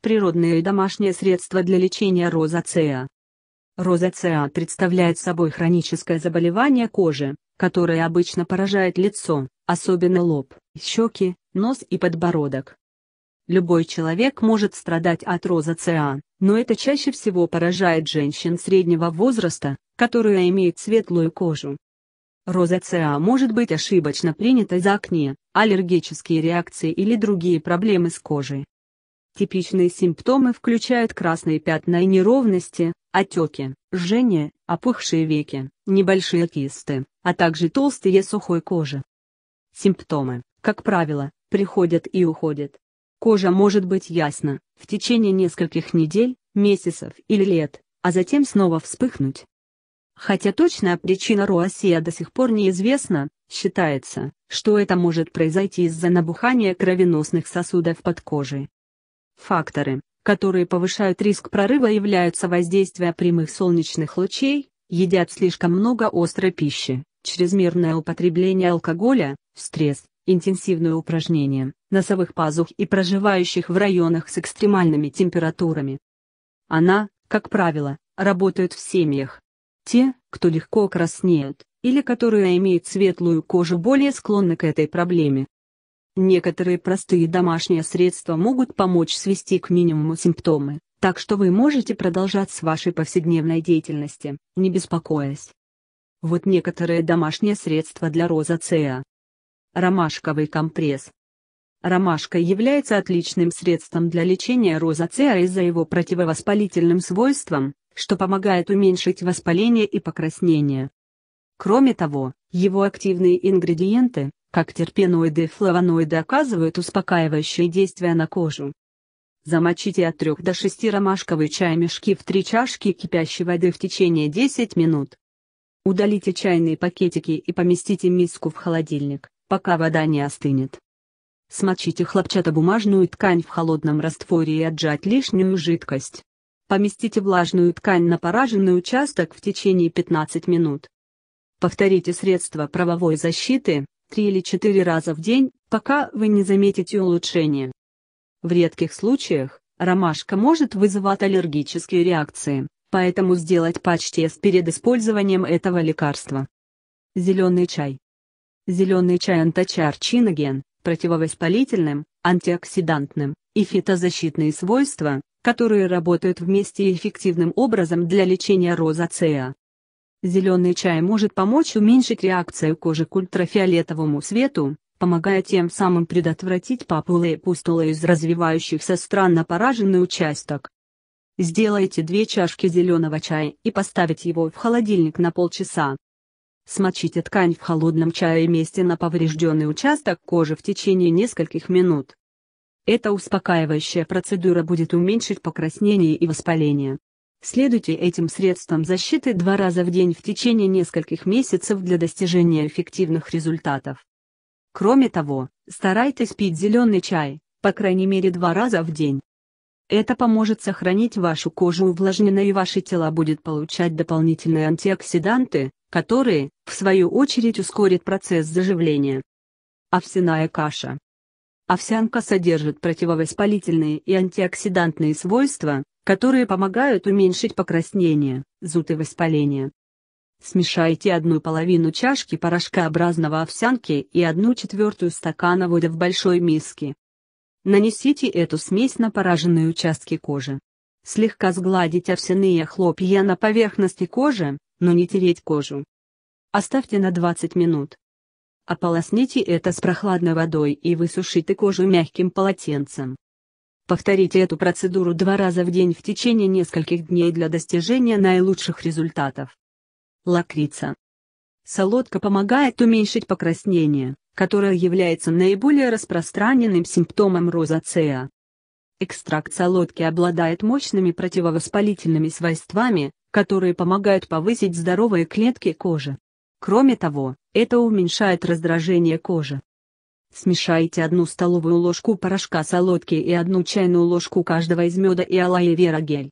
природные и домашние средства для лечения розацеа. Розацеа представляет собой хроническое заболевание кожи, которое обычно поражает лицо, особенно лоб, щеки, нос и подбородок. Любой человек может страдать от розацеа, но это чаще всего поражает женщин среднего возраста, которые имеют светлую кожу. Розацеа может быть ошибочно принята за акне, аллергические реакции или другие проблемы с кожей. Типичные симптомы включают красные пятна и неровности, отеки, жжение, опухшие веки, небольшие кисты, а также толстые сухой кожи. Симптомы, как правило, приходят и уходят. Кожа может быть ясна, в течение нескольких недель, месяцев или лет, а затем снова вспыхнуть. Хотя точная причина руасия до сих пор неизвестна, считается, что это может произойти из-за набухания кровеносных сосудов под кожей. Факторы, которые повышают риск прорыва являются воздействие прямых солнечных лучей, едят слишком много острой пищи, чрезмерное употребление алкоголя, стресс, интенсивное упражнение, носовых пазух и проживающих в районах с экстремальными температурами. Она, как правило, работает в семьях. Те, кто легко краснеют, или которые имеют светлую кожу более склонны к этой проблеме. Некоторые простые домашние средства могут помочь свести к минимуму симптомы, так что вы можете продолжать с вашей повседневной деятельности, не беспокоясь. Вот некоторые домашние средства для розацеа. Ромашковый компресс. Ромашка является отличным средством для лечения розацеа из-за его противовоспалительным свойствам, что помогает уменьшить воспаление и покраснение. Кроме того, его активные ингредиенты, как терпеноиды и флавоноиды оказывают успокаивающее действие на кожу. Замочите от 3 до 6 ромашковый чай мешки в 3 чашки кипящей воды в течение 10 минут. Удалите чайные пакетики и поместите миску в холодильник, пока вода не остынет. Смочите хлопчатобумажную ткань в холодном растворе и отжать лишнюю жидкость. Поместите влажную ткань на пораженный участок в течение 15 минут. Повторите средства правовой защиты, три или четыре раза в день, пока вы не заметите улучшения. В редких случаях, ромашка может вызывать аллергические реакции, поэтому сделать патч-тест перед использованием этого лекарства. Зеленый чай. Зеленый чай анточарчиноген, противовоспалительным, антиоксидантным, и фитозащитные свойства, которые работают вместе эффективным образом для лечения розоцея. Зеленый чай может помочь уменьшить реакцию кожи к ультрафиолетовому свету, помогая тем самым предотвратить папулы и пустулы из развивающихся стран на пораженный участок. Сделайте две чашки зеленого чая и поставите его в холодильник на полчаса. Смочите ткань в холодном чае и месте на поврежденный участок кожи в течение нескольких минут. Эта успокаивающая процедура будет уменьшить покраснение и воспаление. Следуйте этим средствам защиты два раза в день в течение нескольких месяцев для достижения эффективных результатов. Кроме того, старайтесь пить зеленый чай, по крайней мере два раза в день. Это поможет сохранить вашу кожу увлажненной и ваше тело будет получать дополнительные антиоксиданты, которые, в свою очередь, ускорят процесс заживления. Овсяная каша. Овсянка содержит противовоспалительные и антиоксидантные свойства, которые помогают уменьшить покраснение, зуд и воспаление. Смешайте одну половину чашки порошкообразного овсянки и одну четвертую стакана воды в большой миске. Нанесите эту смесь на пораженные участки кожи. Слегка сгладить овсяные хлопья на поверхности кожи, но не тереть кожу. Оставьте на 20 минут. Ополосните это с прохладной водой и высушите кожу мягким полотенцем. Повторите эту процедуру два раза в день в течение нескольких дней для достижения наилучших результатов. Лакрица. Солодка помогает уменьшить покраснение, которое является наиболее распространенным симптомом розацеа. Экстракт солодки обладает мощными противовоспалительными свойствами, которые помогают повысить здоровые клетки кожи. Кроме того, это уменьшает раздражение кожи. Смешайте одну столовую ложку порошка солодки и одну чайную ложку каждого из меда и алоэ вера гель.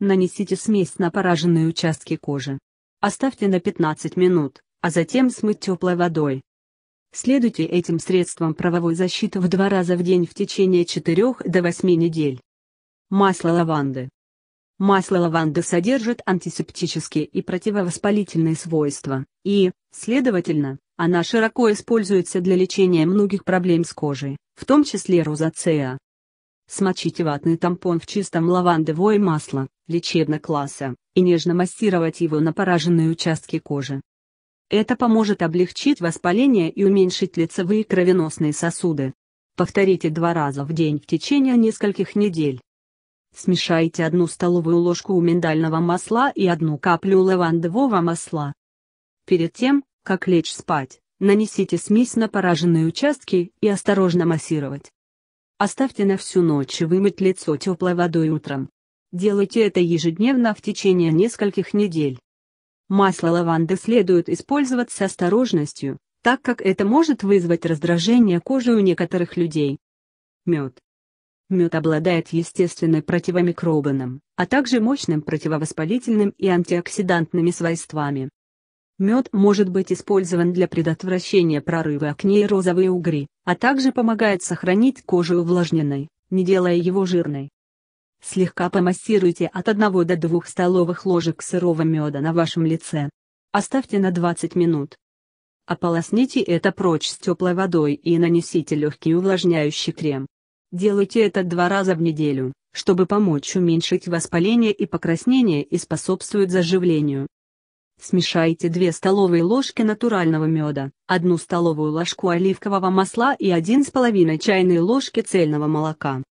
Нанесите смесь на пораженные участки кожи. Оставьте на 15 минут, а затем смыть теплой водой. Следуйте этим средствам правовой защиты в два раза в день в течение 4 до 8 недель. Масло лаванды. Масло лаванды содержит антисептические и противовоспалительные свойства, и, следовательно, она широко используется для лечения многих проблем с кожей, в том числе розацеа. Смочите ватный тампон в чистом лавандовое масло, лечебно класса, и нежно массировать его на пораженные участки кожи. Это поможет облегчить воспаление и уменьшить лицевые кровеносные сосуды. Повторите два раза в день в течение нескольких недель. Смешайте одну столовую ложку миндального масла и одну каплю лавандового масла. Перед тем, как лечь спать, нанесите смесь на пораженные участки и осторожно массировать. Оставьте на всю ночь и вымыть лицо теплой водой утром. Делайте это ежедневно в течение нескольких недель. Масло лаванды следует использовать с осторожностью, так как это может вызвать раздражение кожи у некоторых людей. Мед. Мед обладает естественным противомикробным, а также мощным противовоспалительным и антиоксидантными свойствами. Мед может быть использован для предотвращения прорыва акне и розовые угри, а также помогает сохранить кожу увлажненной, не делая его жирной. Слегка помассируйте от 1 до 2 столовых ложек сырого меда на вашем лице. Оставьте на 20 минут. Ополосните это прочь с теплой водой и нанесите легкий увлажняющий крем. Делайте это два раза в неделю, чтобы помочь уменьшить воспаление и покраснение и способствует заживлению. Смешайте 2 столовые ложки натурального меда, 1 столовую ложку оливкового масла и 1,5 чайной ложки цельного молока.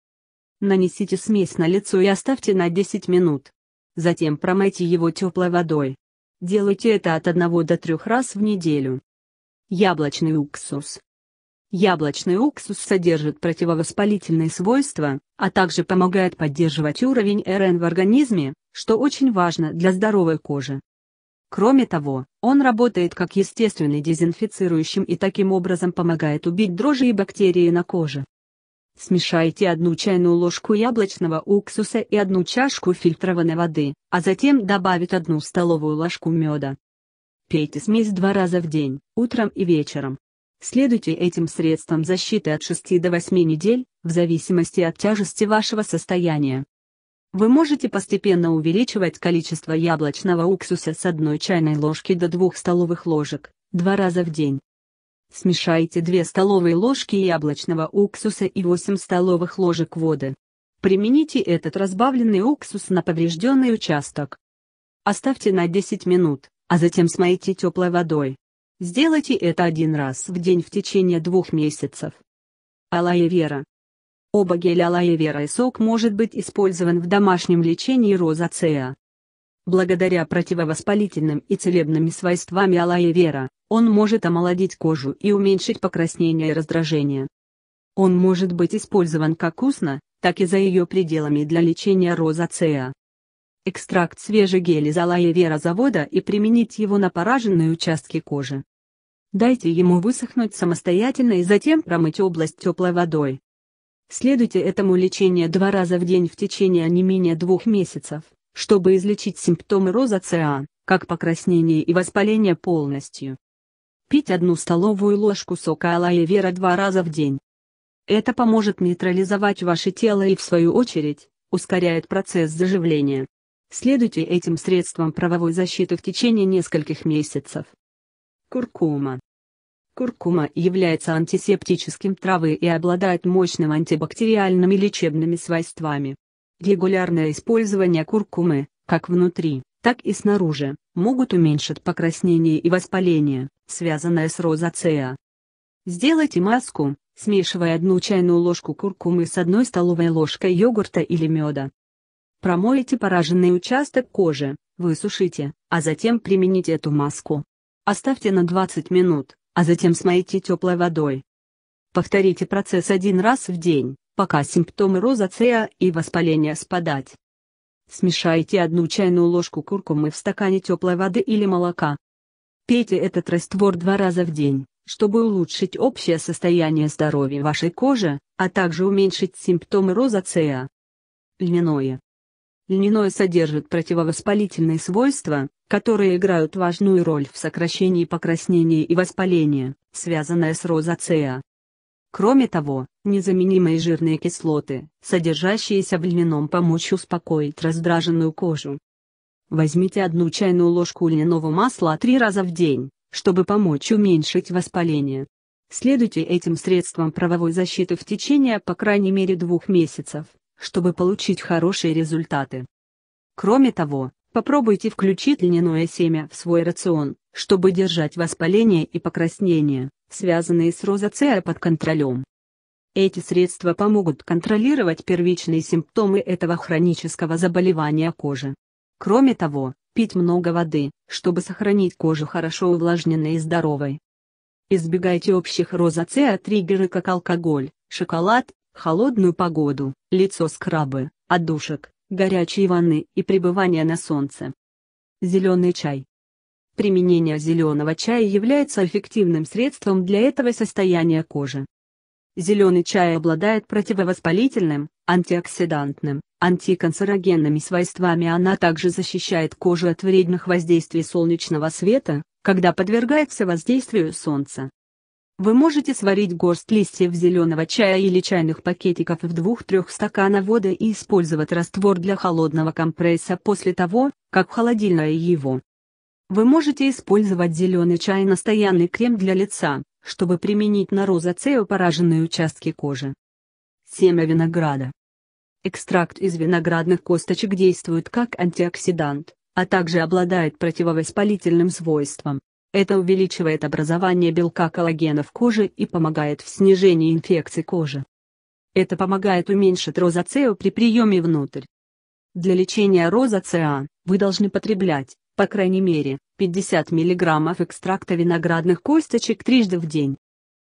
Нанесите смесь на лицо и оставьте на 10 минут. Затем промойте его теплой водой. Делайте это от 1 до 3 раз в неделю. Яблочный уксус. Яблочный уксус содержит противовоспалительные свойства, а также помогает поддерживать уровень РН в организме, что очень важно для здоровой кожи. Кроме того, он работает как естественный дезинфицирующим и таким образом помогает убить дрожжи и бактерии на коже. Смешайте одну чайную ложку яблочного уксуса и одну чашку фильтрованной воды, а затем добавить одну столовую ложку меда. Пейте смесь два раза в день, утром и вечером. Следуйте этим средствам защиты от 6 до 8 недель, в зависимости от тяжести вашего состояния. Вы можете постепенно увеличивать количество яблочного уксуса с одной чайной ложки до двух столовых ложек, два раза в день. Смешайте 2 столовые ложки яблочного уксуса и 8 столовых ложек воды. Примените этот разбавленный уксус на поврежденный участок. Оставьте на 10 минут, а затем смойте теплой водой. Сделайте это один раз в день в течение двух месяцев. Алоэ вера Оба геля алоэ вера и сок может быть использован в домашнем лечении розацеа. Благодаря противовоспалительным и целебными свойствам алоэ вера, он может омолодить кожу и уменьшить покраснение и раздражение. Он может быть использован как устно, так и за ее пределами для лечения розацеа. Экстракт свежий гель из алоэ вера завода и применить его на пораженные участки кожи. Дайте ему высохнуть самостоятельно и затем промыть область теплой водой. Следуйте этому лечению два раза в день в течение не менее двух месяцев, чтобы излечить симптомы розацеа, как покраснение и воспаление полностью. Пить одну столовую ложку сока алоэ вера два раза в день. Это поможет нейтрализовать ваше тело и в свою очередь, ускоряет процесс заживления. Следуйте этим средствам правовой защиты в течение нескольких месяцев. Куркума Куркума является антисептическим травой и обладает мощным антибактериальными лечебными свойствами. Регулярное использование куркумы, как внутри, так и снаружи, могут уменьшить покраснение и воспаление, связанное с розацеа. Сделайте маску, смешивая одну чайную ложку куркумы с одной столовой ложкой йогурта или меда. Промойте пораженный участок кожи, высушите, а затем примените эту маску. Оставьте на 20 минут, а затем смойте теплой водой. Повторите процесс один раз в день, пока симптомы розоцея и воспаления спадать. Смешайте одну чайную ложку куркумы в стакане теплой воды или молока. Пейте этот раствор два раза в день, чтобы улучшить общее состояние здоровья вашей кожи, а также уменьшить симптомы розоцея. Льняное. Льняное содержит противовоспалительные свойства, которые играют важную роль в сокращении покраснения и воспаления, связанное с розацеа. Кроме того, незаменимые жирные кислоты, содержащиеся в льняном помочь успокоить раздраженную кожу. Возьмите одну чайную ложку льняного масла три раза в день, чтобы помочь уменьшить воспаление. Следуйте этим средствам правовой защиты в течение по крайней мере двух месяцев, чтобы получить хорошие результаты. Кроме того, Попробуйте включить льняное семя в свой рацион, чтобы держать воспаление и покраснение, связанные с розацеа, под контролем. Эти средства помогут контролировать первичные симптомы этого хронического заболевания кожи. Кроме того, пить много воды, чтобы сохранить кожу хорошо увлажненной и здоровой. Избегайте общих розацеа триггеры как алкоголь, шоколад, холодную погоду, лицо скрабы, одушек горячие ванны и пребывание на солнце. Зеленый чай. Применение зеленого чая является эффективным средством для этого состояния кожи. Зеленый чай обладает противовоспалительным, антиоксидантным, антиканцерогенными свойствами она также защищает кожу от вредных воздействий солнечного света, когда подвергается воздействию солнца. Вы можете сварить горсть листьев зеленого чая или чайных пакетиков в 2-3 стакана воды и использовать раствор для холодного компресса после того, как холодильное его. Вы можете использовать зеленый чай настоянный крем для лица, чтобы применить на розоцею пораженные участки кожи. Семя винограда. Экстракт из виноградных косточек действует как антиоксидант, а также обладает противовоспалительным свойством. Это увеличивает образование белка коллагена в коже и помогает в снижении инфекций кожи. Это помогает уменьшить розацею при приеме внутрь. Для лечения розацеа вы должны потреблять, по крайней мере, 50 мг экстракта виноградных косточек трижды в день.